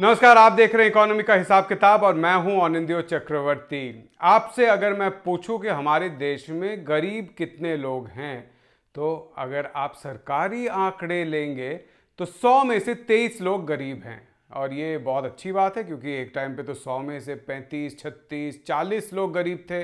नमस्कार आप देख रहे हैं इकोनॉमी का हिसाब किताब और मैं हूं अनिंदो चक्रवर्ती आपसे अगर मैं पूछूं कि हमारे देश में गरीब कितने लोग हैं तो अगर आप सरकारी आंकड़े लेंगे तो 100 में से 23 लोग गरीब हैं और ये बहुत अच्छी बात है क्योंकि एक टाइम पे तो 100 में से 35, 36, 40 लोग गरीब थे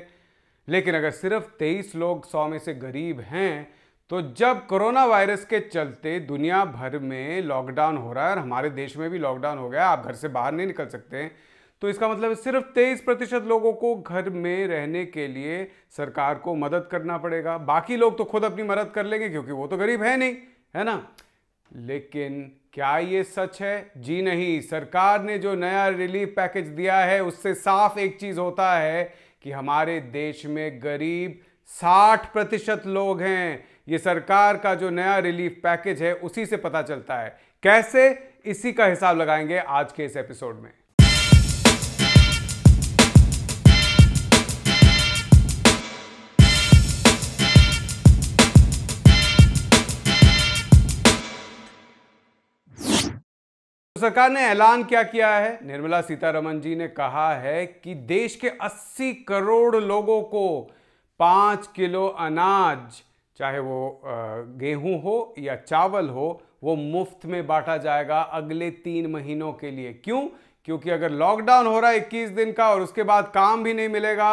लेकिन अगर सिर्फ 23 लोग 100 में से गरीब हैं तो जब कोरोना वायरस के चलते दुनिया भर में लॉकडाउन हो रहा है और हमारे देश में भी लॉकडाउन हो गया आप घर से बाहर नहीं निकल सकते तो इसका मतलब सिर्फ तेईस प्रतिशत लोगों को घर में रहने के लिए सरकार को मदद करना पड़ेगा बाकी लोग तो खुद अपनी मदद कर लेंगे क्योंकि वो तो गरीब है नहीं है ना लेकिन क्या ये सच है जी नहीं सरकार ने जो नया रिलीफ पैकेज दिया है उससे साफ एक चीज होता है कि हमारे देश में गरीब 60 प्रतिशत लोग हैं ये सरकार का जो नया रिलीफ पैकेज है उसी से पता चलता है कैसे इसी का हिसाब लगाएंगे आज के इस एपिसोड में सरकार ने ऐलान क्या किया है निर्मला सीतारमन जी ने कहा है कि देश के 80 करोड़ लोगों को 5 किलो अनाज चाहे वो गेहूं हो या चावल हो वो मुफ्त में बांटा जाएगा अगले तीन महीनों के लिए क्यों क्योंकि अगर लॉकडाउन हो रहा है इक्कीस दिन का और उसके बाद काम भी नहीं मिलेगा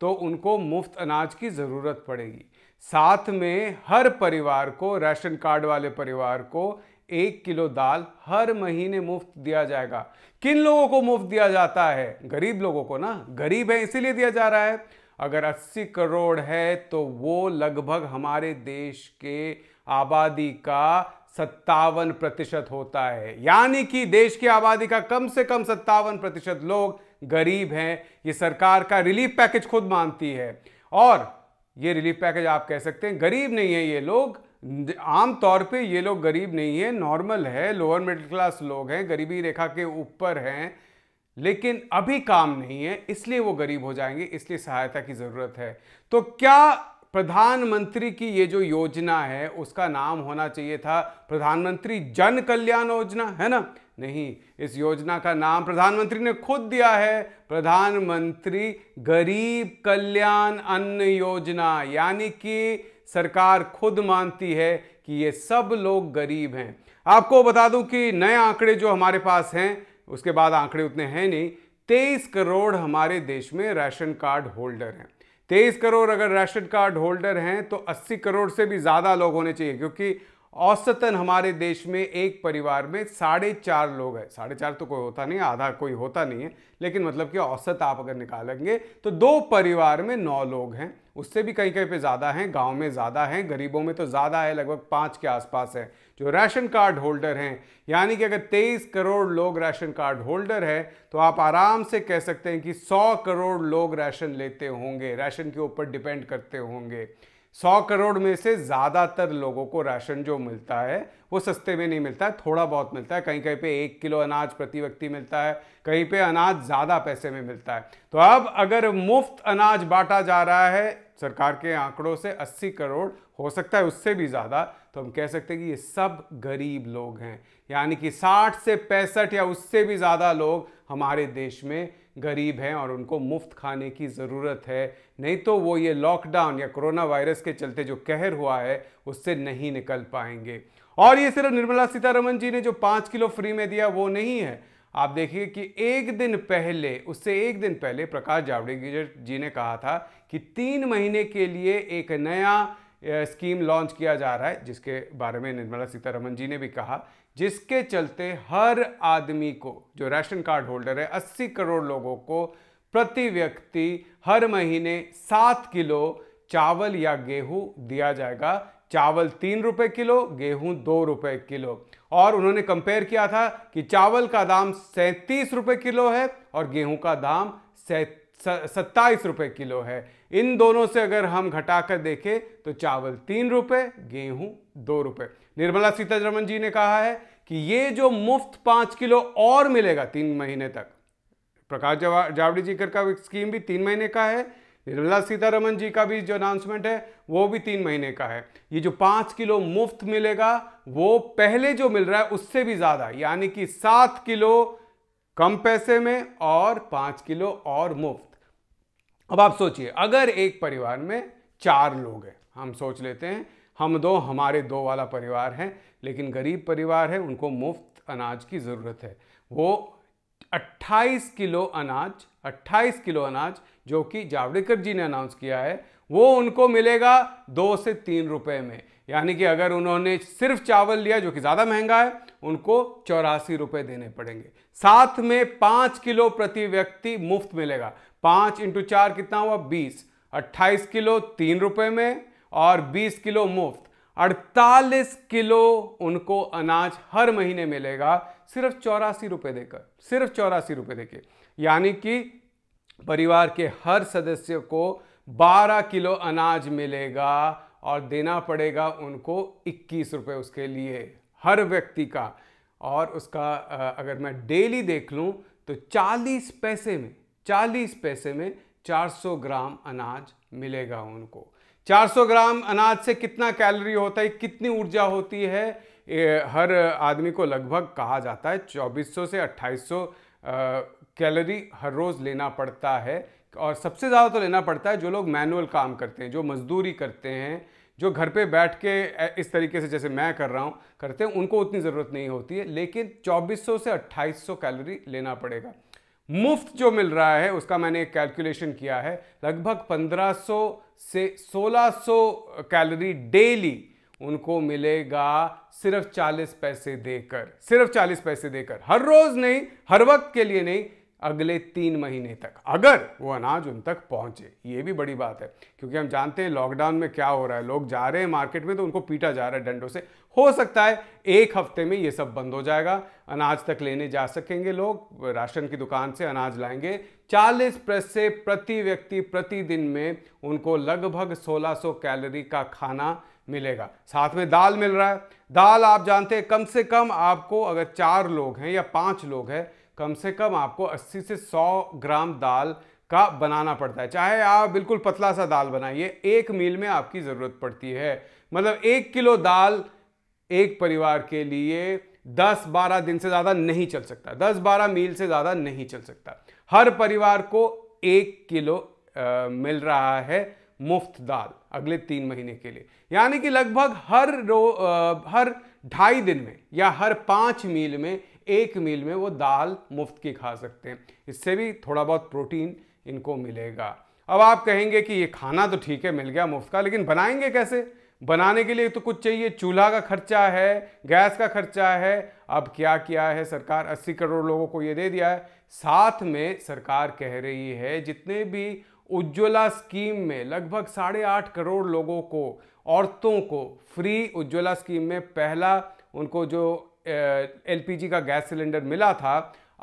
तो उनको मुफ्त अनाज की ज़रूरत पड़ेगी साथ में हर परिवार को राशन कार्ड वाले परिवार को एक किलो दाल हर महीने मुफ्त दिया जाएगा किन लोगों को मुफ्त दिया जाता है गरीब लोगों को ना गरीब है इसीलिए दिया जा रहा है अगर 80 करोड़ है तो वो लगभग हमारे देश के आबादी का सत्तावन प्रतिशत होता है यानी कि देश की आबादी का कम से कम सत्तावन प्रतिशत लोग गरीब हैं ये सरकार का रिलीफ पैकेज खुद मानती है और ये रिलीफ पैकेज आप कह सकते हैं गरीब नहीं है ये लोग आम तौर पे ये लोग गरीब नहीं है नॉर्मल है लोअर मिडिल क्लास लोग हैं गरीबी रेखा के ऊपर हैं लेकिन अभी काम नहीं है इसलिए वो गरीब हो जाएंगे इसलिए सहायता की ज़रूरत है तो क्या प्रधानमंत्री की ये जो योजना है उसका नाम होना चाहिए था प्रधानमंत्री जन कल्याण योजना है ना नहीं इस योजना का नाम प्रधानमंत्री ने खुद दिया है प्रधानमंत्री गरीब कल्याण अन्न योजना यानी कि सरकार खुद मानती है कि ये सब लोग गरीब हैं आपको बता दूं कि नए आंकड़े जो हमारे पास हैं उसके बाद आंकड़े उतने हैं नहीं तेईस करोड़ हमारे देश में राशन कार्ड होल्डर हैं तेईस करोड़ अगर राशन कार्ड होल्डर हैं तो अस्सी करोड़ से भी ज़्यादा लोग होने चाहिए क्योंकि औसतन हमारे देश में एक परिवार में साढ़े चार लोग हैं साढ़े चार तो कोई होता नहीं आधा कोई होता नहीं है लेकिन मतलब कि औसत आप अगर निकालेंगे तो दो परिवार में नौ लोग हैं उससे भी कहीं कहीं पे ज़्यादा हैं गांव में ज़्यादा हैं गरीबों में तो ज़्यादा है लगभग पाँच के आसपास है जो राशन कार्ड होल्डर हैं यानी कि अगर 23 करोड़ लोग राशन कार्ड होल्डर हैं तो आप आराम से कह सकते हैं कि 100 करोड़ लोग राशन लेते होंगे राशन के ऊपर डिपेंड करते होंगे 100 करोड़ में से ज़्यादातर लोगों को राशन जो मिलता है वो सस्ते में नहीं मिलता है थोड़ा बहुत मिलता है कहीं कहीं पे एक किलो अनाज प्रति व्यक्ति मिलता है कहीं पे अनाज ज़्यादा पैसे में मिलता है तो अब अगर मुफ्त अनाज बांटा जा रहा है सरकार के आंकड़ों से 80 करोड़ हो सकता है उससे भी ज़्यादा तो हम कह सकते हैं कि ये सब गरीब लोग हैं यानी कि 60 से पैंसठ या उससे भी ज़्यादा लोग हमारे देश में गरीब हैं और उनको मुफ्त खाने की ज़रूरत है नहीं तो वो ये लॉकडाउन या कोरोना वायरस के चलते जो कहर हुआ है उससे नहीं निकल पाएंगे और ये सिर्फ निर्मला सीतारमन जी ने जो पाँच किलो फ्री में दिया वो नहीं है आप देखिए कि एक दिन पहले उससे एक दिन पहले प्रकाश जावड़ेकर जी ने कहा था कि तीन महीने के लिए एक नया स्कीम लॉन्च किया जा रहा है जिसके बारे में निर्मला सीतारमन जी ने भी कहा जिसके चलते हर आदमी को जो राशन कार्ड होल्डर है अस्सी करोड़ लोगों को प्रति व्यक्ति हर महीने सात किलो चावल या गेहूं दिया जाएगा चावल तीन रुपए किलो गेहूं दो रुपए किलो और उन्होंने कंपेयर किया था कि चावल का दाम सैंतीस रुपए किलो है और गेहूं का दाम सैंतीस सत्ताईस रुपये किलो है इन दोनों से अगर हम घटाकर देखें तो चावल तीन रुपये गेहूं दो रुपये निर्मला सीतारमन जी ने कहा है कि ये जो मुफ्त पाँच किलो और मिलेगा तीन महीने तक प्रकाश जावड़ेकर का स्कीम भी तीन महीने का है निर्मला सीतारमन जी का भी जो अनाउंसमेंट है वो भी तीन महीने का है ये जो पाँच किलो मुफ्त मिलेगा वो पहले जो मिल रहा है उससे भी ज़्यादा यानी कि सात किलो कम पैसे में और पाँच किलो और मुफ्त अब आप सोचिए अगर एक परिवार में चार लोग हैं हम सोच लेते हैं हम दो हमारे दो वाला परिवार है लेकिन गरीब परिवार है उनको मुफ्त अनाज की ज़रूरत है वो 28 किलो अनाज 28 किलो अनाज जो कि जावड़ेकर जी ने अनाउंस किया है वो उनको मिलेगा दो से तीन रुपए में यानी कि अगर उन्होंने सिर्फ चावल लिया जो कि ज़्यादा महंगा है उनको चौरासी रुपए देने पड़ेंगे साथ में पाँच किलो प्रति व्यक्ति मुफ्त मिलेगा पाँच इंटू चार कितना हुआ बीस अट्ठाईस किलो तीन रुपए में और बीस किलो मुफ्त अड़तालीस किलो उनको अनाज हर महीने मिलेगा सिर्फ चौरासी रुपये देकर सिर्फ चौरासी रुपये देकर यानी कि परिवार के हर सदस्य को बारह किलो अनाज मिलेगा और देना पड़ेगा उनको इक्कीस रुपये उसके लिए हर व्यक्ति का और उसका अगर मैं डेली देख लूँ तो चालीस पैसे में चालीस पैसे में 400 ग्राम अनाज मिलेगा उनको 400 ग्राम अनाज से कितना कैलोरी होता है कितनी ऊर्जा होती है हर आदमी को लगभग कहा जाता है 2400 से 2800 कैलोरी हर रोज़ लेना पड़ता है और सबसे ज़्यादा तो लेना पड़ता है जो लोग मैनुअल काम करते हैं जो मजदूरी करते हैं जो घर पे बैठ के इस तरीके से जैसे मैं कर रहा हूँ करते हैं उनको उतनी ज़रूरत नहीं होती है लेकिन 2400 से 2800 कैलोरी लेना पड़ेगा मुफ्त जो मिल रहा है उसका मैंने एक कैलकुलेशन किया है लगभग 1500 से 1600 कैलोरी डेली उनको मिलेगा सिर्फ 40 पैसे देकर सिर्फ 40 पैसे देकर हर रोज नहीं हर वक्त के लिए नहीं अगले तीन महीने तक अगर वो अनाज उन तक पहुंचे ये भी बड़ी बात है क्योंकि हम जानते हैं लॉकडाउन में क्या हो रहा है लोग जा रहे हैं मार्केट में तो उनको पीटा जा रहा है डंडों से हो सकता है एक हफ्ते में ये सब बंद हो जाएगा अनाज तक लेने जा सकेंगे लोग राशन की दुकान से अनाज लाएंगे 40 पैसे प्रति व्यक्ति प्रतिदिन में उनको लगभग 1600 कैलोरी का खाना मिलेगा साथ में दाल मिल रहा है दाल आप जानते हैं कम से कम आपको अगर चार लोग हैं या पांच लोग हैं कम से कम आपको 80 से 100 ग्राम दाल का बनाना पड़ता है चाहे आप बिल्कुल पतला सा दाल बनाइए एक मील में आपकी ज़रूरत पड़ती है मतलब एक किलो दाल एक परिवार के लिए 10-12 दिन से ज़्यादा नहीं चल सकता 10-12 मील से ज़्यादा नहीं चल सकता हर परिवार को एक किलो आ, मिल रहा है मुफ्त दाल अगले तीन महीने के लिए यानी कि लगभग हर रो आ, हर ढाई दिन में या हर पाँच मील में एक मील में वो दाल मुफ्त की खा सकते हैं इससे भी थोड़ा बहुत प्रोटीन इनको मिलेगा अब आप कहेंगे कि ये खाना तो ठीक है मिल गया मुफ्त का लेकिन बनाएंगे कैसे बनाने के लिए तो कुछ चाहिए चूल्हा का खर्चा है गैस का खर्चा है अब क्या किया है सरकार 80 करोड़ लोगों को ये दे दिया है साथ में सरकार कह रही है जितने भी उज्ज्वला स्कीम में लगभग साढ़े आठ करोड़ लोगों को औरतों को फ्री उज्ज्वला स्कीम में पहला उनको जो एलपीजी का गैस सिलेंडर मिला था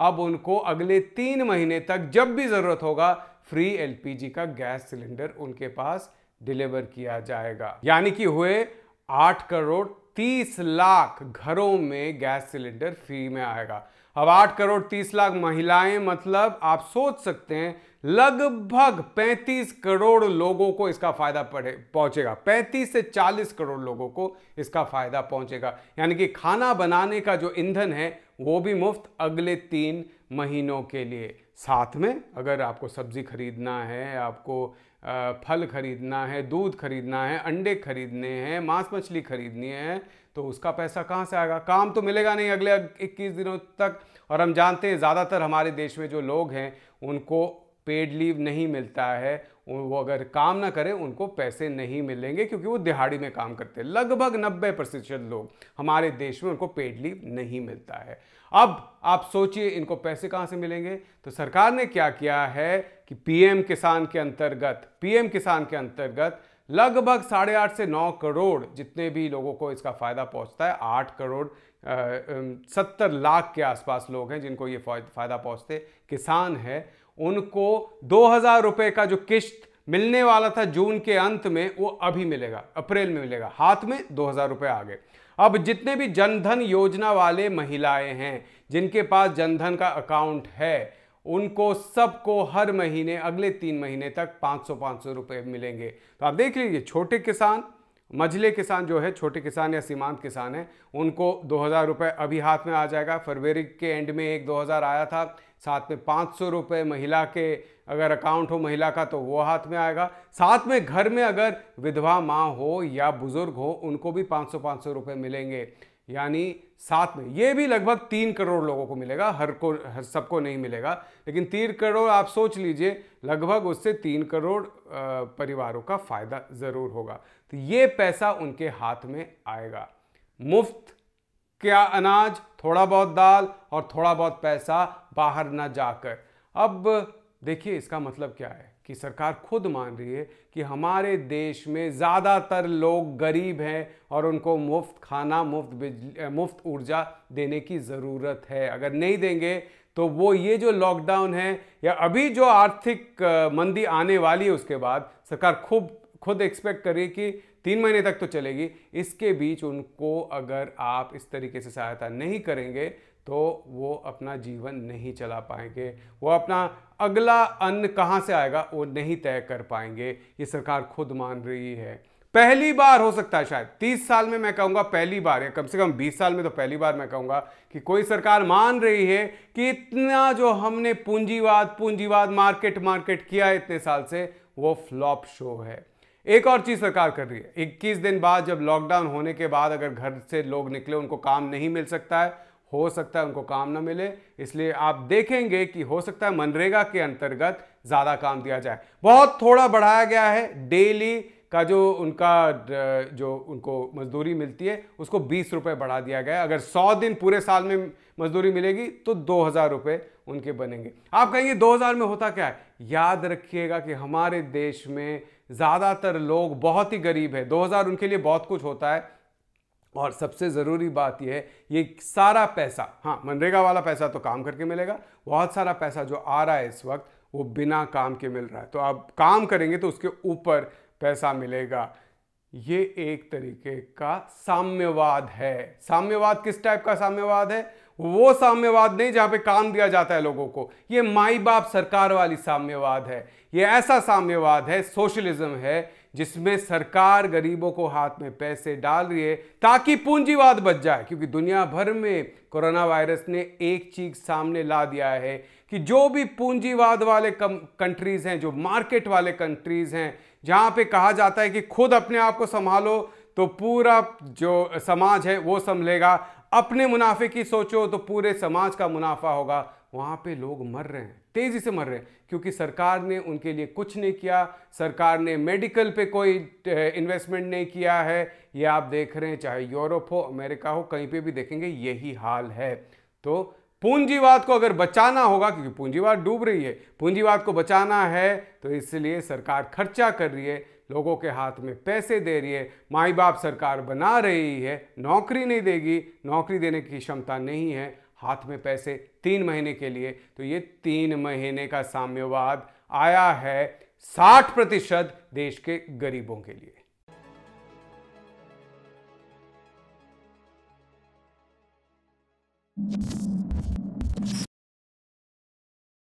अब उनको अगले तीन महीने तक जब भी ज़रूरत होगा फ्री एलपीजी का गैस सिलेंडर उनके पास डिलीवर किया जाएगा यानी कि हुए आठ करोड़ तीस लाख घरों में गैस सिलेंडर फ्री में आएगा अब आठ करोड़ तीस लाख महिलाएं मतलब आप सोच सकते हैं लगभग पैंतीस करोड़ लोगों को इसका फायदा पड़े पहुंचेगा पैंतीस से चालीस करोड़ लोगों को इसका फायदा पहुंचेगा यानी कि खाना बनाने का जो ईंधन है वो भी मुफ्त अगले तीन महीनों के लिए साथ में अगर आपको सब्जी खरीदना है आपको फल खरीदना है दूध खरीदना है अंडे खरीदने हैं मांस मछली खरीदनी है तो उसका पैसा कहाँ से आएगा काम तो मिलेगा नहीं अगले इक्कीस दिनों तक और हम जानते हैं ज़्यादातर हमारे देश में जो लोग हैं उनको पेड लीव नहीं मिलता है वो अगर काम ना करें उनको पैसे नहीं मिलेंगे क्योंकि वो दिहाड़ी में काम करते हैं लगभग 90 प्रतिशत लोग हमारे देश में उनको पेड लीव नहीं मिलता है अब आप सोचिए इनको पैसे कहाँ से मिलेंगे तो सरकार ने क्या किया है कि पीएम किसान के अंतर्गत पीएम किसान के अंतर्गत लगभग साढ़े आठ से नौ करोड़ जितने भी लोगों को इसका फ़ायदा पहुंचता है आठ करोड़ सत्तर लाख के आसपास लोग हैं जिनको ये फ़ायदा पहुंचते किसान है उनको दो हज़ार रुपये का जो किश्त मिलने वाला था जून के अंत में वो अभी मिलेगा अप्रैल में मिलेगा हाथ में दो हज़ार रुपये आ गए अब जितने भी जनधन योजना वाले महिलाएं हैं जिनके पास जनधन का अकाउंट है उनको सबको हर महीने अगले तीन महीने तक 500 500 रुपए मिलेंगे तो आप देख लीजिए छोटे किसान मझले किसान जो है छोटे किसान या सीमांत किसान है उनको हज़ार रुपये अभी हाथ में आ जाएगा फरवरी के एंड में एक 2000 आया था साथ में सौ रुपये महिला के अगर अकाउंट हो महिला का तो वो हाथ में आएगा साथ में घर में अगर विधवा माँ हो या बुज़ुर्ग हो उनको भी पाँच सौ रुपये मिलेंगे यानी साथ में ये भी लगभग तीन करोड़ लोगों को मिलेगा हर को हर सबको नहीं मिलेगा लेकिन तीन करोड़ आप सोच लीजिए लगभग उससे तीन करोड़ परिवारों का फायदा ज़रूर होगा तो ये पैसा उनके हाथ में आएगा मुफ्त क्या अनाज थोड़ा बहुत दाल और थोड़ा बहुत पैसा बाहर ना जाकर अब देखिए इसका मतलब क्या है कि सरकार खुद मान रही है कि हमारे देश में ज़्यादातर लोग गरीब हैं और उनको मुफ्त खाना मुफ्त बिजली मुफ्त ऊर्जा देने की ज़रूरत है अगर नहीं देंगे तो वो ये जो लॉकडाउन है या अभी जो आर्थिक मंदी आने वाली है उसके बाद सरकार खूब खुद एक्सपेक्ट करिए कि तीन महीने तक तो चलेगी इसके बीच उनको अगर आप इस तरीके से सहायता नहीं करेंगे तो वो अपना जीवन नहीं चला पाएंगे वो अपना अगला अन्न कहाँ से आएगा वो नहीं तय कर पाएंगे ये सरकार खुद मान रही है पहली बार हो सकता है शायद तीस साल में मैं कहूँगा पहली बार या कम से कम बीस साल में तो पहली बार मैं कहूँगा कि कोई सरकार मान रही है कि इतना जो हमने पूंजीवाद पूंजीवाद मार्केट मार्केट किया है इतने साल से वो फ्लॉप शो है एक और चीज़ सरकार कर रही है 21 दिन बाद जब लॉकडाउन होने के बाद अगर घर से लोग निकले उनको काम नहीं मिल सकता है हो सकता है उनको काम ना मिले इसलिए आप देखेंगे कि हो सकता है मनरेगा के अंतर्गत ज़्यादा काम दिया जाए बहुत थोड़ा बढ़ाया गया है डेली का जो उनका जो उनको मजदूरी मिलती है उसको बीस रुपये बढ़ा दिया गया है अगर सौ दिन पूरे साल में मजदूरी मिलेगी तो दो हज़ार रुपये उनके बनेंगे आप कहेंगे दो हज़ार में होता क्या है याद रखिएगा कि हमारे देश में ज़्यादातर लोग बहुत ही गरीब है दो हज़ार उनके लिए बहुत कुछ होता है और सबसे ज़रूरी बात यह है ये सारा पैसा हाँ मनरेगा वाला पैसा तो काम करके मिलेगा बहुत सारा पैसा जो आ रहा है इस वक्त वो बिना काम के मिल रहा है तो आप काम करेंगे तो उसके ऊपर पैसा मिलेगा ये एक तरीके का साम्यवाद है साम्यवाद किस टाइप का साम्यवाद है वो साम्यवाद नहीं जहाँ पे काम दिया जाता है लोगों को ये माई बाप सरकार वाली साम्यवाद है ये ऐसा साम्यवाद है सोशलिज्म है जिसमें सरकार गरीबों को हाथ में पैसे डाल रही है ताकि पूंजीवाद बच जाए क्योंकि दुनिया भर में कोरोना वायरस ने एक चीज सामने ला दिया है कि जो भी पूंजीवाद वाले कंट्रीज हैं जो मार्केट वाले कंट्रीज हैं जहां पे कहा जाता है कि खुद अपने आप को संभालो तो पूरा जो समाज है वो संभलेगा अपने मुनाफे की सोचो तो पूरे समाज का मुनाफा होगा वहाँ पे लोग मर रहे हैं तेज़ी से मर रहे हैं क्योंकि सरकार ने उनके लिए कुछ नहीं किया सरकार ने मेडिकल पे कोई इन्वेस्टमेंट नहीं किया है ये आप देख रहे हैं चाहे यूरोप हो अमेरिका हो कहीं पे भी देखेंगे यही हाल है तो पूंजीवाद को अगर बचाना होगा क्योंकि पूंजीवाद डूब रही है पूंजीवाद को बचाना है तो इसलिए सरकार खर्चा कर रही है लोगों के हाथ में पैसे दे रही है माई बाप सरकार बना रही है नौकरी नहीं देगी नौकरी देने की क्षमता नहीं है हाथ में पैसे तीन महीने के लिए तो ये तीन महीने का साम्यवाद आया है साठ प्रतिशत देश के गरीबों के लिए Thank you.